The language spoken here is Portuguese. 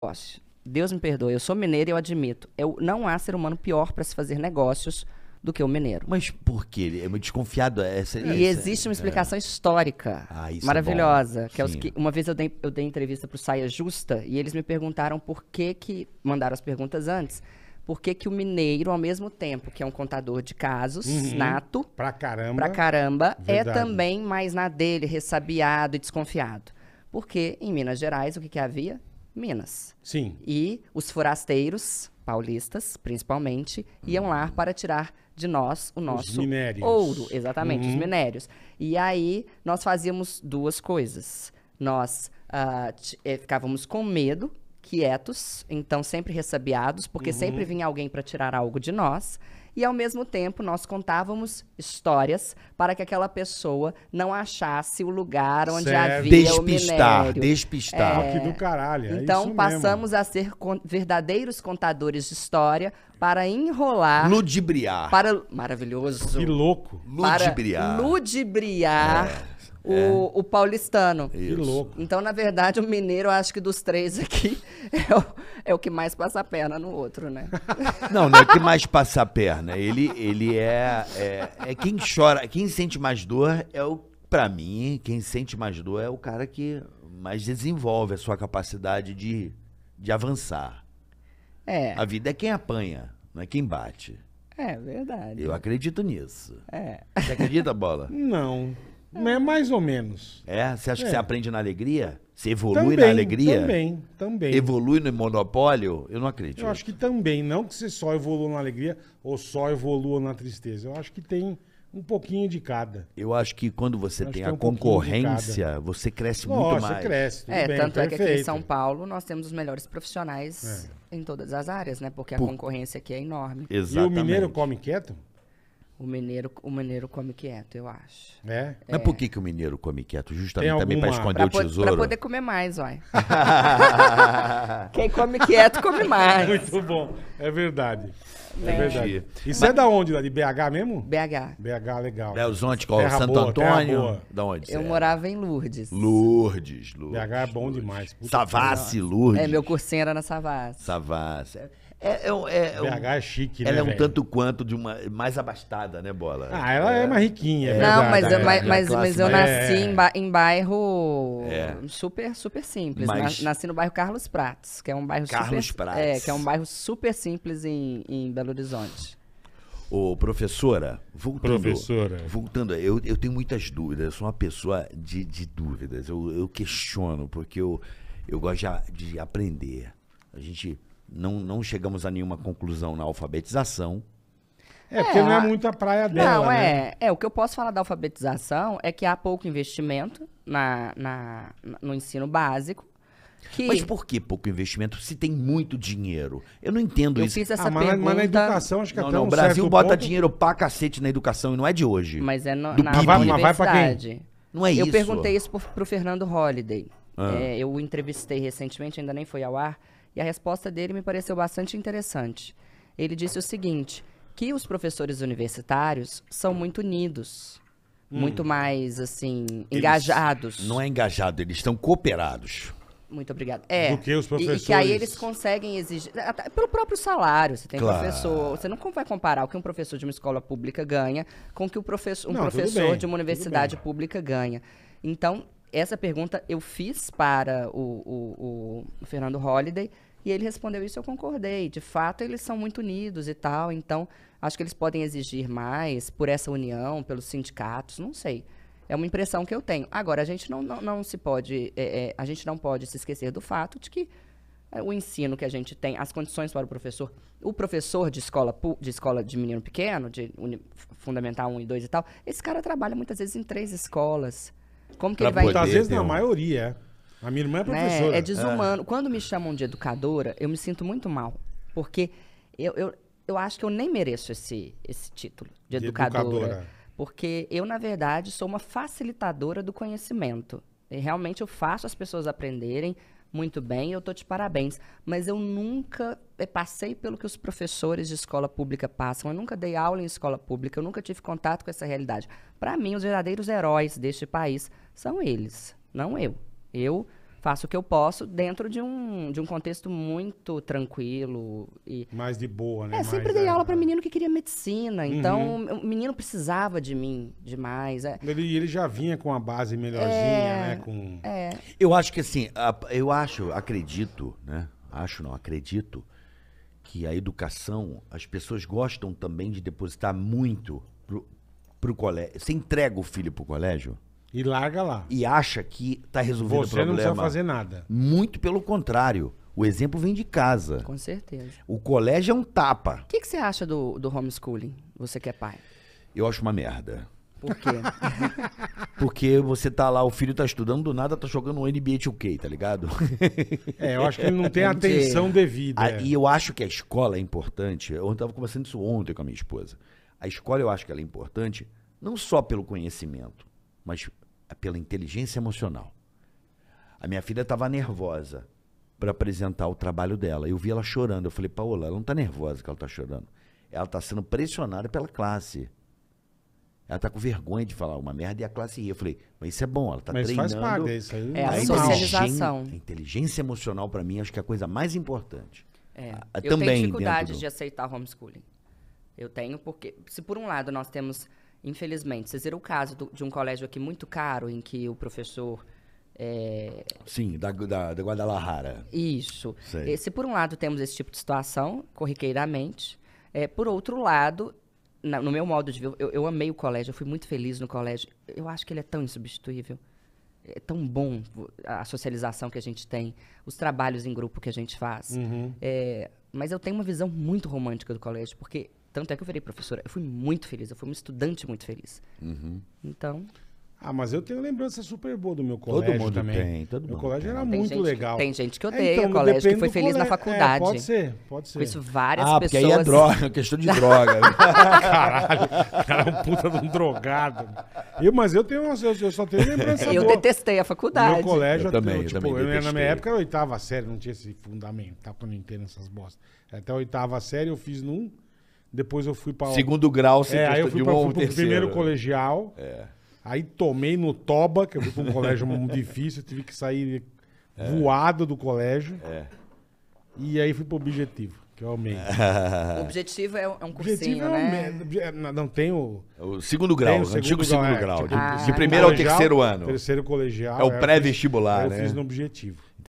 negócio. Deus me perdoe, eu sou mineiro e eu admito. Eu, não há ser humano pior para se fazer negócios do que o mineiro. Mas por que? Ele é muito desconfiado. É, essa, é e essa, existe uma é. explicação é... histórica ah, maravilhosa. É que, é os que Uma vez eu dei, eu dei entrevista para o Saia Justa e eles me perguntaram por que que... Mandaram as perguntas antes. Por que que o mineiro, ao mesmo tempo que é um contador de casos, uhum. nato... Pra caramba. Pra caramba, verdade. é também mais na dele, ressabiado e desconfiado. Porque em Minas Gerais, o que, que havia? Minas. Sim. E os forasteiros, paulistas principalmente, iam lá para tirar de nós o nosso ouro, exatamente, uhum. os minérios. E aí nós fazíamos duas coisas. Nós uh, é, ficávamos com medo quietos, então sempre ressabiados, porque uhum. sempre vinha alguém para tirar algo de nós. E ao mesmo tempo, nós contávamos histórias para que aquela pessoa não achasse o lugar onde certo. havia despistar, o minério. Despistar, é. despistar. É... do caralho. É então passamos mesmo. a ser con verdadeiros contadores de história para enrolar. Ludibriar. Para... Maravilhoso. Que louco. Ludibriar. ludibriar. É o, é. o paulistano. Que louco. Então, na verdade, o mineiro, acho que dos três aqui, é o, é o que mais passa a perna no outro, né? Não, não é o que mais passa a perna. Ele, ele é, é, é quem chora, quem sente mais dor é o, para mim, quem sente mais dor é o cara que mais desenvolve a sua capacidade de, de avançar. É. A vida é quem apanha, não é quem bate. É verdade. Eu acredito nisso. É. Você acredita, Bola? Não. É né, mais ou menos. É? Você acha é. que você aprende na alegria? Você evolui também, na alegria? Também, também. Evolui no monopólio? Eu não acredito. Eu acho que também. Não que você só evolua na alegria ou só evolua na tristeza. Eu acho que tem um pouquinho de cada. Eu acho que quando você tem, tem é a um concorrência, você cresce Nossa, muito mais. Você cresce, é, bem, tanto perfeito. é que aqui em São Paulo nós temos os melhores profissionais é. em todas as áreas, né? Porque a Por... concorrência aqui é enorme. Exatamente. E o mineiro come quieto? O mineiro, o mineiro come quieto, eu acho. É? Mas por que, que o mineiro come quieto? Justamente também para esconder Pra, o tesouro? para poder comer mais, uai. Quem come quieto, come mais. Muito bom. É verdade. É, verdade. Isso é da onde? lá? De BH mesmo? BH. BH, legal. Horizonte qual? Terra Santo boa, Antônio? Da onde? Eu é? morava em Lourdes. Lourdes, Lourdes. BH é bom demais. Savassi, Lourdes. É, meu cursinho era na Savassi. Savassi. É- é, é, é, BH é chique, né? Ela é um tanto quanto de uma mais abastada, né, Bola? Ah, ela é, mais riquinha, é, é. Não, mas, é, eu, mas, é mas, mas eu nasci em, bairro super, super simples. Mas... Nasci no bairro Carlos Prates, que é um bairro Carlos super, Prates. É, que é um bairro super simples em, em Belo Horizonte. Ô, professora, voltando. Professora. Voltando, eu, eu tenho muitas dúvidas. Eu sou uma pessoa de, de dúvidas. Eu, eu questiono, porque eu, eu gosto de, de aprender. A gente não, não chegamos a nenhuma conclusão na alfabetização. É, porque é, não é, é muita praia dela. Não, né? é, né? é. O que eu posso falar da alfabetização é que há pouco investimento na, na, no ensino básico. Que... Mas por que pouco investimento se tem muito dinheiro? Eu não entendo eu isso. Fiz essa ah, pergunta... mas, na educação acho que não, até não, um O Brasil bota ponto... dinheiro pra cacete na educação e não é de hoje. Mas é no, na PIB. Vai, mas vai pra quem? Não é eu isso. Eu perguntei isso pro, pro Fernando Holliday. Ah. É, eu o entrevistei recentemente, ainda nem foi ao ar e a resposta dele me pareceu bastante interessante. Ele disse o seguinte: que os professores universitários são muito unidos. Hum. Muito mais, assim, eles engajados. Não é engajado, eles estão cooperados. Muito obrigado. É. Do que os professores. E, que aí eles conseguem exigir. Até pelo próprio salário. Você tem claro. professor. Você não vai comparar o que um professor de uma escola pública ganha com o que o professor, um não, professor bem, de uma universidade pública ganha. Então, essa pergunta eu fiz para o, o, o Fernando Holliday e ele respondeu isso, eu concordei. De fato, eles são muito unidos e tal, então acho que eles podem exigir mais por essa união, pelos sindicatos, não sei. É uma impressão que eu tenho. Agora, a gente não, não, não se pode, é, é, a gente não pode se esquecer do fato de que é, o ensino que a gente tem, as condições para o professor, o professor de escola de escola de menino pequeno, de uni, fundamental 1 e 2 e tal, esse cara trabalha muitas vezes em três escolas. Como que pra ele vai... às vezes, na maioria, é. A minha irmã é né, professora. Né? É desumano. É. Quando me chamam de educadora, eu me sinto muito mal. Porque eu, eu, eu acho que eu nem mereço esse, esse título de, de educadora, educadora. Porque eu, na verdade, sou uma facilitadora do conhecimento. E realmente eu faço as pessoas aprenderem, muito bem, eu tô de parabéns. Mas eu nunca eh, passei pelo que os professores de escola pública passam. Eu nunca dei aula em escola pública, eu nunca tive contato com essa realidade. Para mim, os verdadeiros heróis deste país são eles, não eu. Eu faço o que eu posso dentro de um, de um contexto muito tranquilo e mais de boa, né? É, sempre mais, dei é, aula para é. menino que queria medicina, uhum. então o menino precisava de mim demais. É. Ele, ele já vinha com a base melhorzinha, é, né? Com... É. Eu acho que assim, eu acho, acredito, né? Acho não, acredito que a educação, as pessoas gostam também de depositar muito pro, pro colégio. Você entrega o filho pro colégio? E larga lá. E acha que está resolvido Você o problema. Você não precisa fazer nada. Muito pelo contrário. O exemplo vem de casa. Com certeza. O colégio é um tapa. O que, que, você acha do, do homeschooling? Você que é pai? Eu acho uma merda. Por quê? Porque você tá lá, o filho tá estudando, do nada tá jogando um NBA 2K, tá ligado? É, eu acho que ele não tem a é, atenção é. devida. A, ah, é. E eu acho que a escola é importante. Eu estava conversando isso ontem com a minha esposa. A escola eu acho que ela é importante não só pelo conhecimento, mas pela inteligência emocional. A minha filha estava nervosa para apresentar o trabalho dela. Eu vi ela chorando. Eu falei, Paola, ela não está nervosa que ela está chorando. Ela está sendo pressionada pela classe. Ela está com vergonha de falar uma merda e a classe ria. Eu falei, mas isso é bom, ela está treinando. Mas faz parte, isso aí. É a, tá socialização. Inteligência, a inteligência emocional, para mim, acho que é a coisa mais importante. É, a, ah, eu também tenho dificuldade do... de aceitar homeschooling. Eu tenho porque, se por um lado nós temos Infelizmente, vocês viram o caso do, de um colégio aqui muito caro em que o professor é... Sim, da, da, da, Guadalajara. Isso. Se por um lado temos esse tipo de situação, corriqueiramente, é, por outro lado, na, no meu modo de ver, eu, eu, amei o colégio, eu fui muito feliz no colégio. Eu acho que ele é tão insubstituível. É tão bom a socialização que a gente tem, os trabalhos em grupo que a gente faz. Uhum. É, mas eu tenho uma visão muito romântica do colégio, porque tanto é que eu virei professora. Eu fui muito feliz, eu fui um estudante muito feliz. Uhum. Então. Ah, mas eu tenho lembrança super boa do meu colégio todo mundo também. Tem, todo mundo meu colégio tem. era tem muito legal. Tem gente que é, odeia é, então, o colégio, que foi feliz colégio. na é, faculdade. É, pode ser, pode ser. Conheço várias ah, pessoas. Ah, porque aí é droga, é questão de droga. Caralho, cara é um puta de um drogado. Eu, mas eu tenho, eu, eu só tenho lembrança Eu boa. detestei a faculdade. meu colégio, eu também, eu, tipo, eu também na minha época era oitava série, não tinha esse fundamental, quando eu entrei nessas bostas. Até a oitava série eu fiz num... Depois eu fui para Segundo grau, você é, aí eu fui para um terceiro. primeiro colegial. É. Aí tomei no Toba, que eu fui para um colégio difícil, tive que sair é. voado do colégio. É. E aí fui para o objetivo, que eu amei. o objetivo é um é cursinho, objetivo é né? É, não, tem o... o segundo grau, o segundo antigo segundo grau. grau. Tipo, de, ah, de primeiro ao terceiro ano. Terceiro colegial. É o pré-vestibular, né? Eu fiz né? no objetivo.